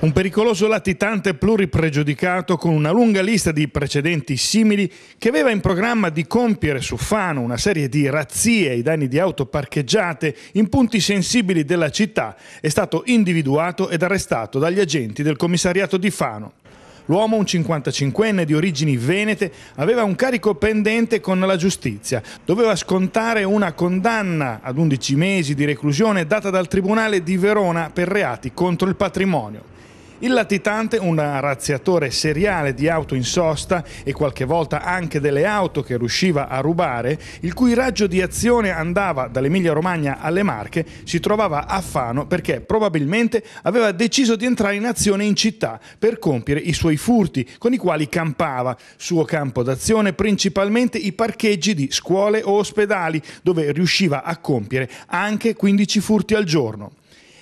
Un pericoloso latitante pluripregiudicato con una lunga lista di precedenti simili che aveva in programma di compiere su Fano una serie di razzie ai danni di auto parcheggiate in punti sensibili della città è stato individuato ed arrestato dagli agenti del commissariato di Fano. L'uomo, un 55enne di origini venete, aveva un carico pendente con la giustizia. Doveva scontare una condanna ad 11 mesi di reclusione data dal Tribunale di Verona per reati contro il patrimonio. Il latitante, un razziatore seriale di auto in sosta e qualche volta anche delle auto che riusciva a rubare, il cui raggio di azione andava dall'Emilia Romagna alle Marche, si trovava a Fano perché probabilmente aveva deciso di entrare in azione in città per compiere i suoi furti con i quali campava, suo campo d'azione principalmente i parcheggi di scuole o ospedali dove riusciva a compiere anche 15 furti al giorno.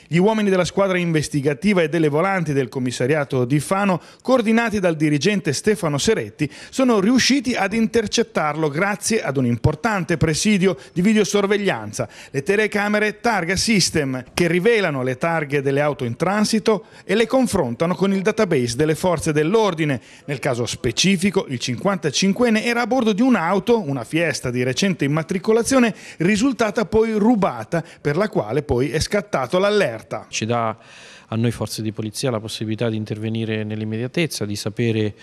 Gli uomini della squadra investigativa e delle volanti del commissariato di Fano, coordinati dal dirigente Stefano Seretti, sono riusciti ad intercettarlo grazie ad un importante presidio di videosorveglianza, le telecamere Targa System, che rivelano le targhe delle auto in transito e le confrontano con il database delle forze dell'ordine. Nel caso specifico, il 55enne era a bordo di un'auto, una Fiesta di recente immatricolazione, risultata poi rubata, per la quale poi è scattato l'allerta allerta. Ci dà a noi forze di polizia la possibilità di intervenire nell'immediatezza, di sapere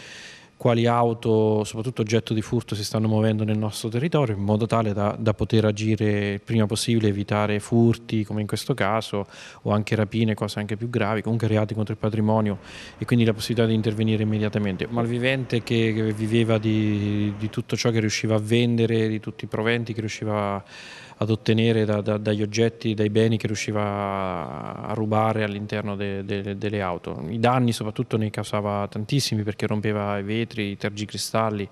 quali auto, soprattutto oggetto di furto, si stanno muovendo nel nostro territorio in modo tale da, da poter agire il prima possibile, evitare furti come in questo caso o anche rapine, cose anche più gravi, comunque reati contro il patrimonio e quindi la possibilità di intervenire immediatamente. Malvivente che, che viveva di, di tutto ciò che riusciva a vendere, di tutti i proventi che riusciva a ad ottenere da, da, dagli oggetti, dai beni che riusciva a rubare all'interno de, de, delle auto. I danni soprattutto ne causava tantissimi perché rompeva i vetri, i tergicristalli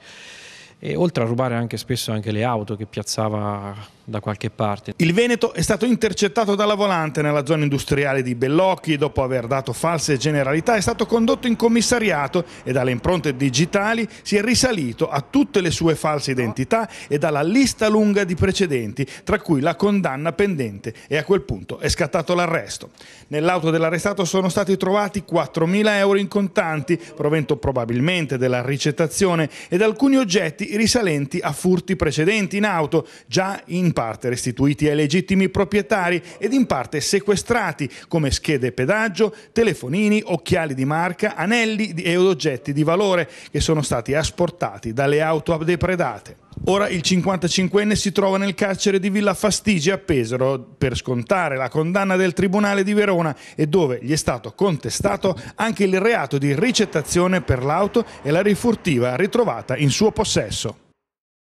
e oltre a rubare anche spesso anche le auto che piazzava da qualche parte. Il Veneto è stato intercettato dalla volante nella zona industriale di Bellocchi dopo aver dato false generalità, è stato condotto in commissariato e dalle impronte digitali si è risalito a tutte le sue false identità e dalla lista lunga di precedenti, tra cui la condanna pendente e a quel punto è scattato l'arresto. Nell'auto dell'arrestato sono stati trovati 4.000 euro in contanti, provento probabilmente della ricettazione ed alcuni oggetti risalenti a furti precedenti in auto, già in parte restituiti ai legittimi proprietari ed in parte sequestrati come schede pedaggio, telefonini, occhiali di marca, anelli e oggetti di valore che sono stati asportati dalle auto depredate. Ora il 55enne si trova nel carcere di Villa Fastigi a Pesaro per scontare la condanna del Tribunale di Verona e dove gli è stato contestato anche il reato di ricettazione per l'auto e la rifurtiva ritrovata in suo possesso.